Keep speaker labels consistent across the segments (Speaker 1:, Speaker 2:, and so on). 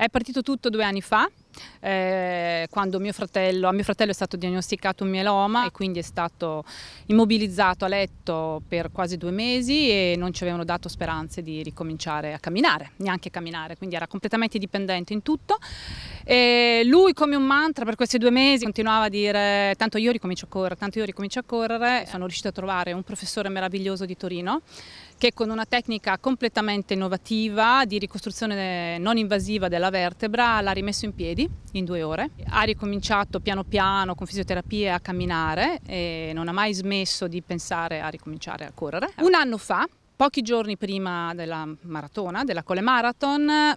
Speaker 1: È partito tutto due anni fa, eh, quando mio fratello, a mio fratello è stato diagnosticato un mieloma e quindi è stato immobilizzato a letto per quasi due mesi e non ci avevano dato speranze di ricominciare a camminare, neanche a camminare, quindi era completamente dipendente in tutto e lui come un mantra per questi due mesi continuava a dire tanto io ricomincio a correre, tanto io ricomincio a correre. Sono riuscito a trovare un professore meraviglioso di Torino che con una tecnica completamente innovativa di ricostruzione non invasiva della vertebra l'ha rimesso in piedi in due ore. Ha ricominciato piano piano con fisioterapia a camminare e non ha mai smesso di pensare a ricominciare a correre. Un anno fa, pochi giorni prima della maratona, della Cole Marathon,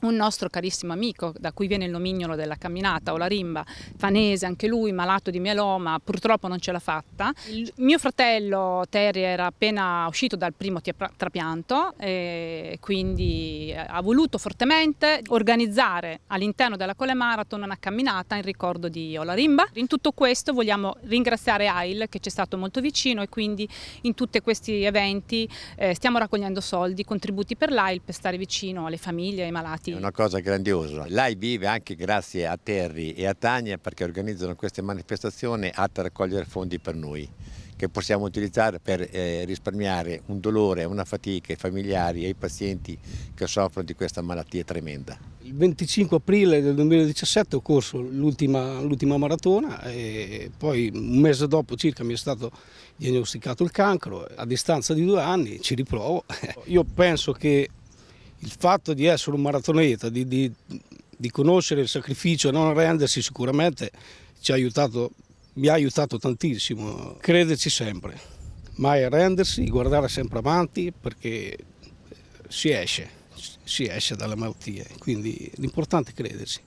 Speaker 1: un nostro carissimo amico, da cui viene il nomignolo della camminata, o la rimba, fanese, anche lui malato di mieloma, purtroppo non ce l'ha fatta. Il mio fratello Terry era appena uscito dal primo trapianto, e quindi eh, ha voluto fortemente organizzare all'interno della Cole Marathon una camminata in ricordo di Olarimba. In tutto questo vogliamo ringraziare AIL che ci è stato molto vicino e quindi in tutti questi eventi eh, stiamo raccogliendo soldi, contributi per l'AIL per stare vicino alle famiglie, ai malati tutti. È una
Speaker 2: cosa grandiosa. L'AI vive anche grazie a Terry e a Tania perché organizzano queste manifestazioni atte a raccogliere fondi per noi che possiamo utilizzare per eh, risparmiare un dolore, una fatica ai familiari e ai pazienti che soffrono di questa malattia tremenda.
Speaker 3: Il 25 aprile del 2017 ho corso l'ultima maratona e poi un mese dopo circa mi è stato diagnosticato il cancro. A distanza di due anni ci riprovo. Io penso che il fatto di essere un maratoneta, di, di, di conoscere il sacrificio e non arrendersi sicuramente ci ha aiutato, mi ha aiutato tantissimo. Crederci sempre, mai arrendersi, guardare sempre avanti perché si esce, si esce dalle malattie, quindi l'importante è crederci.